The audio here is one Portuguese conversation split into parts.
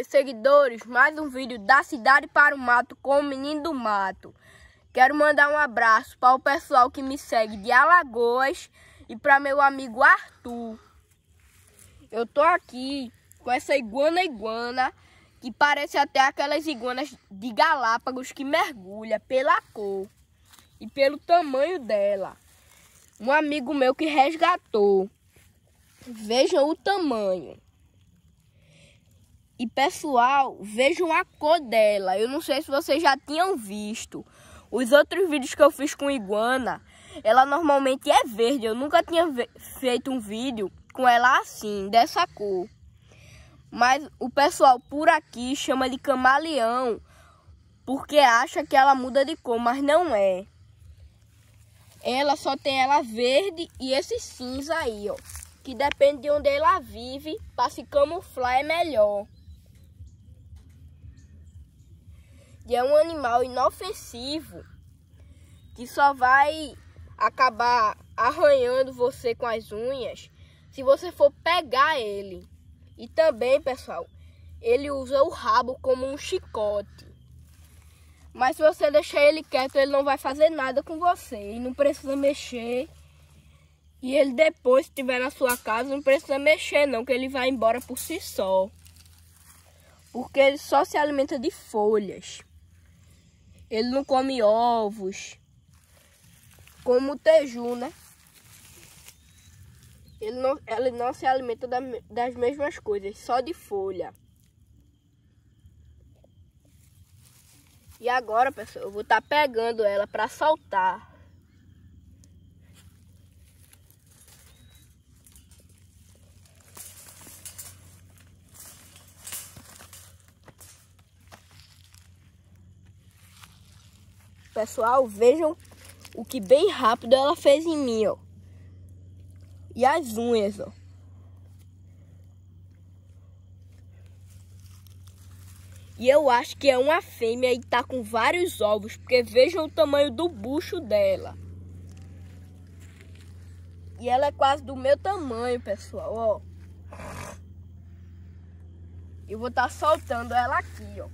meus seguidores, mais um vídeo da Cidade para o Mato com o Menino do Mato. Quero mandar um abraço para o pessoal que me segue de Alagoas e para meu amigo Arthur. Eu tô aqui com essa iguana iguana, que parece até aquelas iguanas de Galápagos que mergulha pela cor e pelo tamanho dela. Um amigo meu que resgatou. Vejam o tamanho. E pessoal, vejam a cor dela. Eu não sei se vocês já tinham visto. Os outros vídeos que eu fiz com iguana, ela normalmente é verde. Eu nunca tinha feito um vídeo com ela assim, dessa cor. Mas o pessoal por aqui chama de camaleão porque acha que ela muda de cor, mas não é. Ela só tem ela verde e esse cinza aí, ó. Que depende de onde ela vive, para se camuflar é melhor. E é um animal inofensivo que só vai acabar arranhando você com as unhas se você for pegar ele. E também, pessoal, ele usa o rabo como um chicote. Mas se você deixar ele quieto, ele não vai fazer nada com você. e não precisa mexer. E ele depois, se estiver na sua casa, não precisa mexer não, que ele vai embora por si só. Porque ele só se alimenta de folhas. Ele não come ovos. Como o teju, né? Ele não, ele não se alimenta da, das mesmas coisas, só de folha. E agora, pessoal, eu vou estar tá pegando ela para soltar. pessoal, vejam o que bem rápido ela fez em mim, ó. E as unhas, ó. E eu acho que é uma fêmea e tá com vários ovos, porque vejam o tamanho do bucho dela. E ela é quase do meu tamanho, pessoal, ó. Eu vou estar tá soltando ela aqui, ó.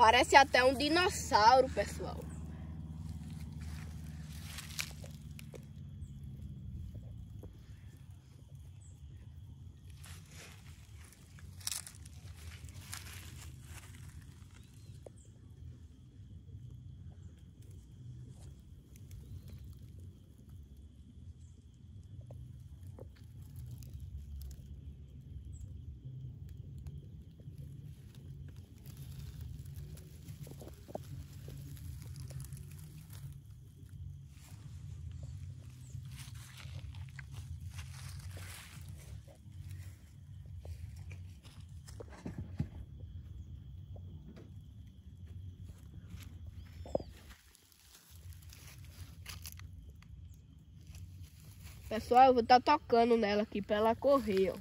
Parece até um dinossauro, pessoal. Pessoal, eu vou estar tá tocando nela aqui para ela correr, ó.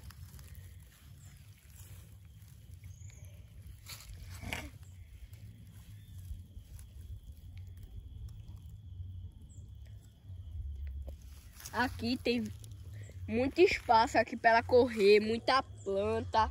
Aqui tem muito espaço aqui para ela correr, muita planta.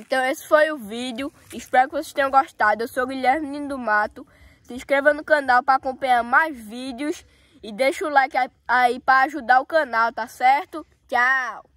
Então esse foi o vídeo. Espero que vocês tenham gostado. Eu sou o Guilherme Nino do Mato. Se inscreva no canal para acompanhar mais vídeos. E deixa o like aí para ajudar o canal, tá certo? Tchau!